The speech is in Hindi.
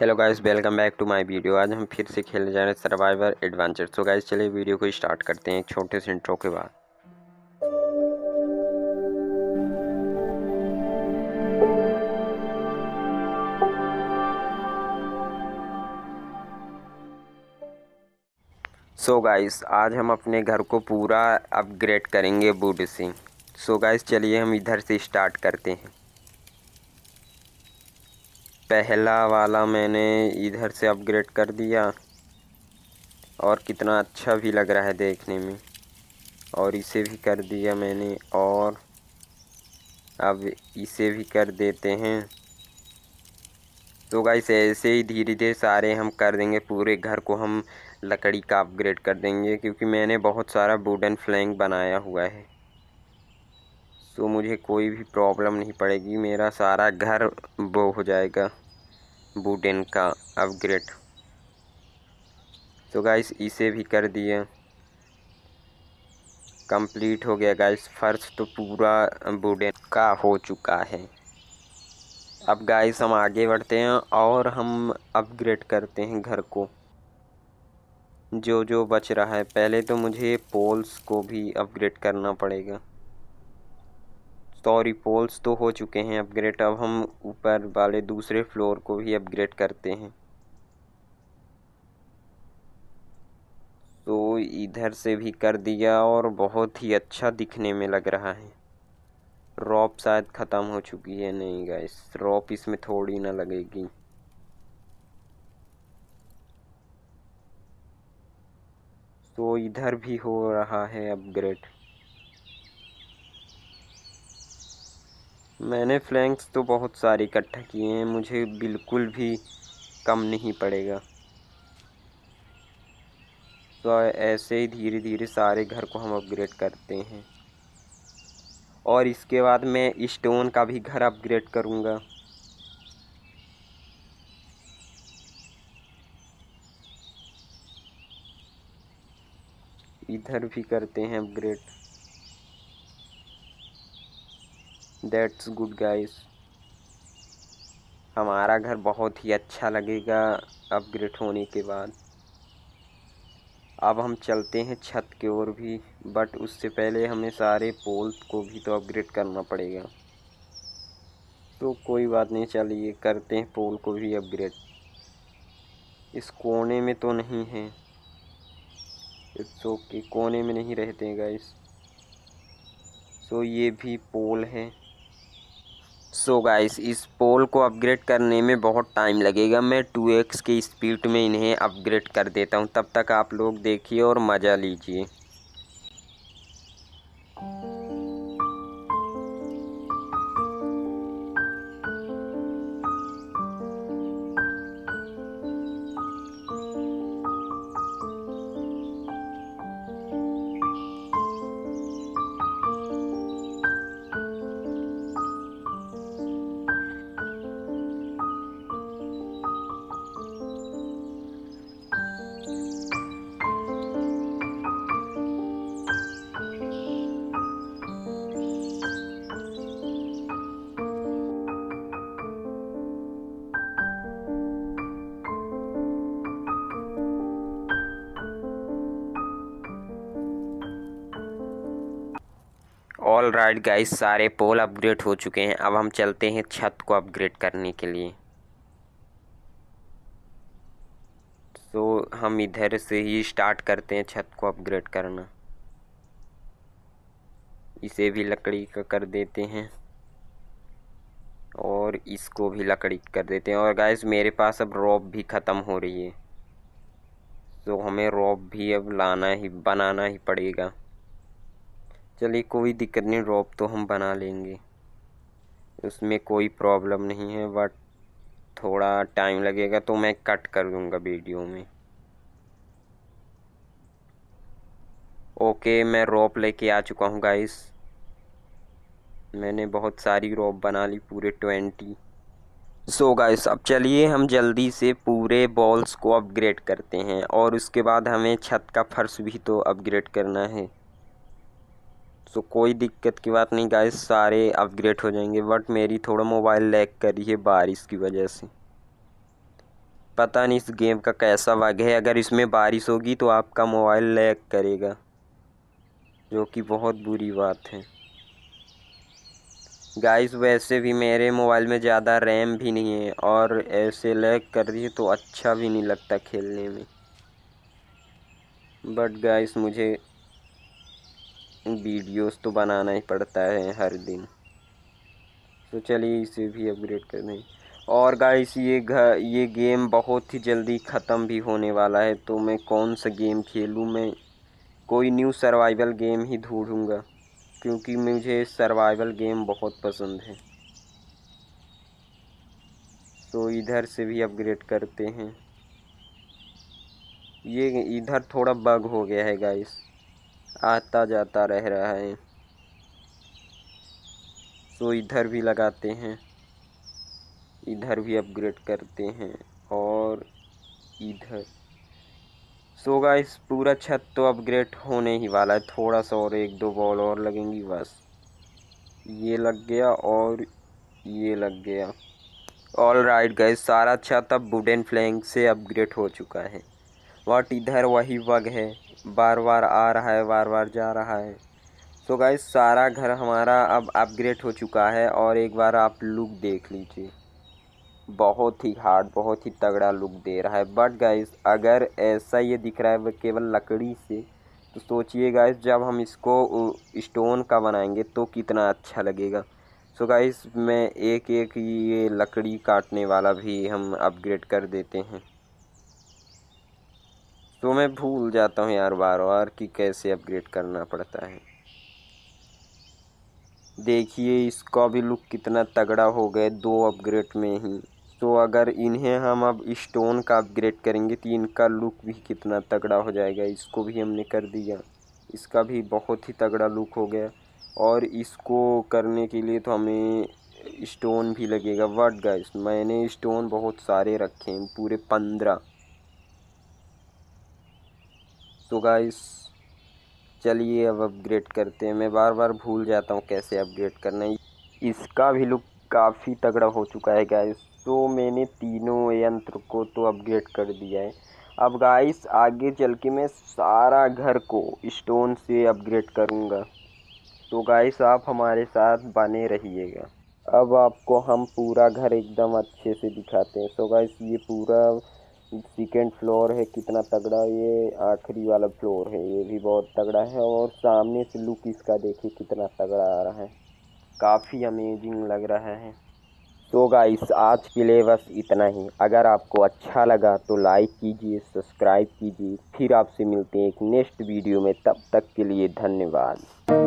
hello guys welcome back to my video आज हम फिर से खेलने जा रहे हैं सर्वाइवर एडवेंचर सो गाइस चलिए वीडियो को स्टार्ट करते हैं एक छोटे से इंट्रो के बाद सो so गाइस आज हम अपने घर को पूरा अपग्रेड करेंगे बूट से सो गाइस चलिए हम इधर से स्टार्ट करते हैं पहला वाला मैंने इधर से अपग्रेड कर दिया और कितना अच्छा भी लग रहा है देखने में और इसे भी कर दिया मैंने और अब इसे भी कर देते हैं तो गाइस ऐसे ही धीरे धीरे सारे हम कर देंगे पूरे घर को हम लकड़ी का अपग्रेड कर देंगे क्योंकि मैंने बहुत सारा वुडन फ्लैंक बनाया हुआ है तो मुझे कोई भी प्रॉब्लम नहीं पड़ेगी मेरा सारा घर वो हो जाएगा बूटेन का अपग्रेड तो गाइस इसे भी कर दिए कंप्लीट हो गया गाइस फर्श तो पूरा बूटेन का हो चुका है अब गाइस हम आगे बढ़ते हैं और हम अपग्रेड करते हैं घर को जो जो बच रहा है पहले तो मुझे पोल्स को भी अपग्रेड करना पड़ेगा सॉरी पोल्स तो हो चुके हैं अपग्रेड अब हम ऊपर वाले दूसरे फ्लोर को भी अपग्रेड करते हैं तो इधर से भी कर दिया और बहुत ही अच्छा दिखने में लग रहा है रॉप शायद ख़त्म हो चुकी है नहीं गाइस रॉप इसमें थोड़ी ना लगेगी तो इधर भी हो रहा है अपग्रेड मैंने फ्लैंक्स तो बहुत सारे इकट्ठा किए हैं मुझे बिल्कुल भी कम नहीं पड़ेगा तो ऐसे ही धीरे धीरे सारे घर को हम अपग्रेड करते हैं और इसके बाद मैं स्टोन का भी घर अपग्रेड करूँगा इधर भी करते हैं अपग्रेड दैट्स गुड गाइस हमारा घर बहुत ही अच्छा लगेगा अपग्रेड होने के बाद अब हम चलते हैं छत की ओर भी बट उससे पहले हमें सारे पोल को भी तो अपग्रेड करना पड़ेगा तो कोई बात नहीं चलिए करते हैं पोल को भी अपग्रेड इस कोने में तो नहीं है इट्स ओके कोने में नहीं रहते हैं गाइस सो ये भी पोल है सो गाइस इस पोल को अपग्रेड करने में बहुत टाइम लगेगा मैं 2x की स्पीड में इन्हें अपग्रेड कर देता हूँ तब तक आप लोग देखिए और मज़ा लीजिए ऑल राइट गाइस सारे पोल अपग्रेड हो चुके हैं अब हम चलते हैं छत को अपग्रेड करने के लिए so, हम इधर से ही स्टार्ट करते हैं छत को अपग्रेड करना इसे भी लकड़ी का कर देते हैं और इसको भी लकड़ी कर देते हैं और गाइस मेरे पास अब रॉब भी ख़त्म हो रही है तो हमें रॉब भी अब लाना ही बनाना ही पड़ेगा चलिए कोई दिक्कत नहीं ड्रॉप तो हम बना लेंगे उसमें कोई प्रॉब्लम नहीं है बट थोड़ा टाइम लगेगा तो मैं कट कर दूंगा वीडियो में ओके मैं रोप लेके आ चुका हूँ गाइस मैंने बहुत सारी रोप बना ली पूरे ट्वेंटी सो गाइस अब चलिए हम जल्दी से पूरे बॉल्स को अपग्रेड करते हैं और उसके बाद हमें छत का फर्श भी तो अपग्रेड करना है सो कोई दिक्कत की बात नहीं गाइस सारे अपग्रेड हो जाएंगे बट मेरी थोड़ा मोबाइल लैग कर रही है बारिश की वजह से पता नहीं इस गेम का कैसा वग है अगर इसमें बारिश होगी तो आपका मोबाइल लैग करेगा जो कि बहुत बुरी बात है गाइस वैसे भी मेरे मोबाइल में ज़्यादा रैम भी नहीं है और ऐसे लैग कर रही है तो अच्छा भी नहीं लगता खेलने में बट गाइस मुझे वीडियोस तो बनाना ही पड़ता है हर दिन तो चलिए इसे भी अपग्रेड कर दें और गाइस ये घर ये गेम बहुत ही जल्दी ख़त्म भी होने वाला है तो मैं कौन सा गेम खेलूँ मैं कोई न्यू सर्वाइवल गेम ही ढूंढूँगा क्योंकि मुझे सर्वाइवल गेम बहुत पसंद है तो इधर से भी अपग्रेड करते हैं ये इधर थोड़ा बग हो गया है गाइस आता जाता रह रहा है सो तो इधर भी लगाते हैं इधर भी अपग्रेड करते हैं और इधर सो गाइस पूरा छत तो अपग्रेड होने ही वाला है थोड़ा सा और एक दो बॉल और लगेंगी बस ये लग गया और ये लग गया ऑल राइट गए सारा छत अब वुडन फ्लैंक से अपग्रेड हो चुका है वाट इधर वही वग है बार बार आ रहा है बार बार जा रहा है सो गाय सारा घर हमारा अब अपग्रेड हो चुका है और एक बार आप लुक देख लीजिए बहुत ही हार्ड बहुत ही तगड़ा लुक दे रहा है बट गाइज अगर ऐसा ये दिख रहा है केवल लकड़ी से तो सोचिए गाइज जब हम इसको स्टोन का बनाएंगे तो कितना अच्छा लगेगा सो so गाइज मैं एक एक ये लकड़ी काटने वाला भी हम अपग्रेड कर देते हैं तो मैं भूल जाता हूँ यार बार बार कि कैसे अपग्रेड करना पड़ता है देखिए इसका भी लुक कितना तगड़ा हो गया दो अपग्रेड में ही तो अगर इन्हें हम अब स्टोन का अपग्रेड करेंगे तो इनका लुक भी कितना तगड़ा हो जाएगा इसको भी हमने कर दिया इसका भी बहुत ही तगड़ा लुक हो गया और इसको करने के लिए तो हमें स्टोन भी लगेगा वट गाइस मैंने स्टोन बहुत सारे रखे हैं पूरे पंद्रह तो गाइस चलिए अब अपग्रेड करते हैं मैं बार बार भूल जाता हूँ कैसे अपग्रेड करना है इसका भी लुक काफ़ी तगड़ा हो चुका है गाइस तो मैंने तीनों यंत्र को तो अपग्रेड कर दिया है अब गाइस आगे चल के मैं सारा घर को स्टोन से अपग्रेड करूँगा तो गाइस आप हमारे साथ बने रहिएगा अब आपको हम पूरा घर एकदम अच्छे से दिखाते हैं सो गाइस ये पूरा सेकेंड फ्लोर है कितना तगड़ा ये आखिरी वाला फ्लोर है ये भी बहुत तगड़ा है और सामने से लुक इसका देखिए कितना तगड़ा आ रहा है काफ़ी अमेजिंग लग रहा है तो गाइस आज के लिए बस इतना ही अगर आपको अच्छा लगा तो लाइक कीजिए सब्सक्राइब कीजिए फिर आपसे मिलते हैं एक नेक्स्ट वीडियो में तब तक के लिए धन्यवाद